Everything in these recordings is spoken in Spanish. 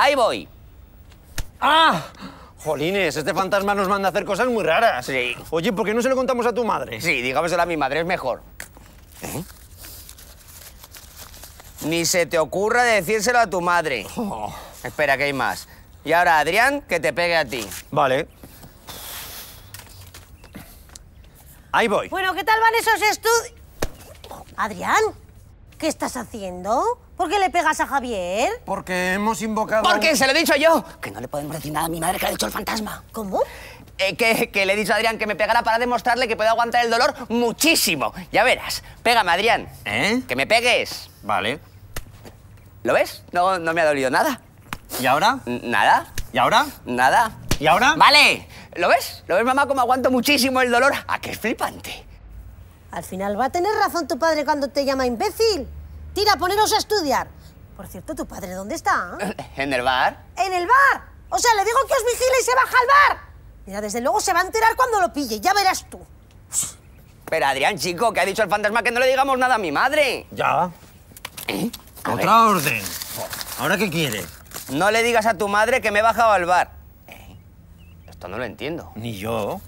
Ahí voy. ¡Ah! Jolines, este fantasma nos manda a hacer cosas muy raras. Sí. Oye, ¿por qué no se lo contamos a tu madre? Sí, digámoselo a mi madre, es mejor. ¿Eh? Ni se te ocurra decírselo a tu madre. Oh. Espera, que hay más. Y ahora, Adrián, que te pegue a ti. Vale. Ahí voy. Bueno, ¿qué tal van esos estudios? Adrián, ¿qué estás haciendo? ¿Por qué le pegas a Javier? Porque hemos invocado... Porque se lo he dicho yo. Que no le podemos decir nada a mi madre que ha dicho el fantasma. ¿Cómo? Eh, que, le he dicho a Adrián que me pegara para demostrarle que puedo aguantar el dolor muchísimo. Ya verás. Pégame, Adrián. ¿Eh? Que me pegues. Vale. ¿Lo ves? No, me ha dolido nada. ¿Y ahora? Nada. ¿Y ahora? Nada. ¿Y ahora? Vale. ¿Lo ves? ¿Lo ves, mamá, como aguanto muchísimo el dolor? ¿A ah, qué flipante? Al final va a tener razón tu padre cuando te llama imbécil. Tira, poneros a estudiar. Por cierto, ¿tu padre dónde está? ¿En el bar? ¿En el bar? O sea, le digo que os vigile y se baja al bar. Mira, desde luego se va a enterar cuando lo pille, ya verás tú. Pero Adrián, chico, ¿qué ha dicho el fantasma que no le digamos nada a mi madre. Ya. Otra orden. ¿Ahora qué quiere? No le digas a tu madre que me he bajado al bar. Esto no lo entiendo. Ni yo.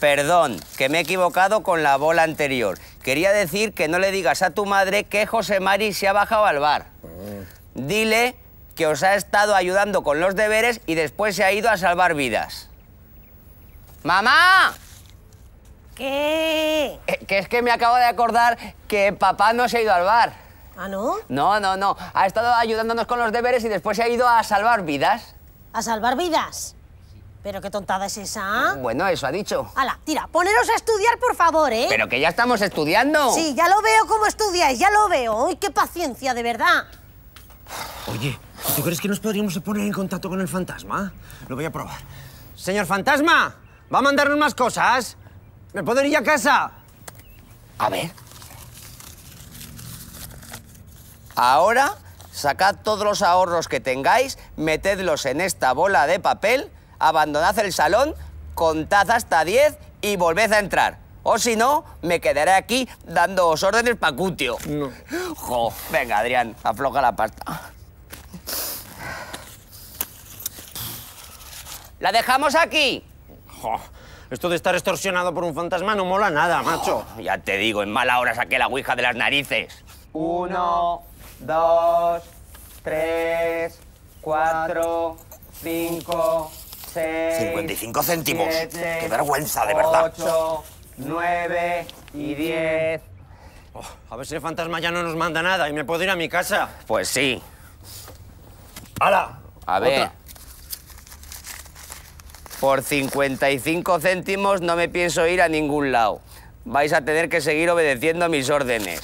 Perdón, que me he equivocado con la bola anterior. Quería decir que no le digas a tu madre que José Mari se ha bajado al bar. Ah. Dile que os ha estado ayudando con los deberes y después se ha ido a salvar vidas. ¡Mamá! ¿Qué? Eh, que es que me acabo de acordar que papá no se ha ido al bar. ¿Ah, no? No, no, no. Ha estado ayudándonos con los deberes y después se ha ido a salvar vidas. ¿A salvar vidas? ¿Pero qué tontada es esa? ¿ah? Bueno, eso ha dicho. Hala, tira, poneros a estudiar, por favor, ¿eh? Pero que ya estamos estudiando. Sí, ya lo veo cómo estudiáis, ya lo veo. ¡Ay, qué paciencia, de verdad! Oye, ¿tú crees que nos podríamos poner en contacto con el fantasma? Lo voy a probar. Señor fantasma, ¿va a mandarnos más cosas? ¿Me puedo ir a casa? A ver. Ahora, sacad todos los ahorros que tengáis, metedlos en esta bola de papel abandonad el salón, contad hasta 10 y volved a entrar. O si no, me quedaré aquí dándoos órdenes pacutio. No. venga, Adrián, afloja la pasta. ¡La dejamos aquí! esto de estar extorsionado por un fantasma no mola nada, macho. ya te digo, en mala hora saqué la ouija de las narices. Uno, dos, tres, cuatro, cinco, 55 céntimos. Qué vergüenza, de verdad. 8, 9 y 10. a ver si el fantasma ya no nos manda nada y me puedo ir a mi casa. Pues sí. ¡Hala! A ver. Por 55 céntimos no me pienso ir a ningún lado. Vais a tener que seguir obedeciendo mis órdenes.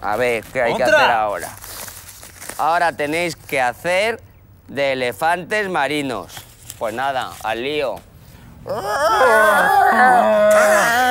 A ver, ¿qué hay que hacer ahora? Ahora tenéis que hacer de elefantes marinos. Pues nada, al lío.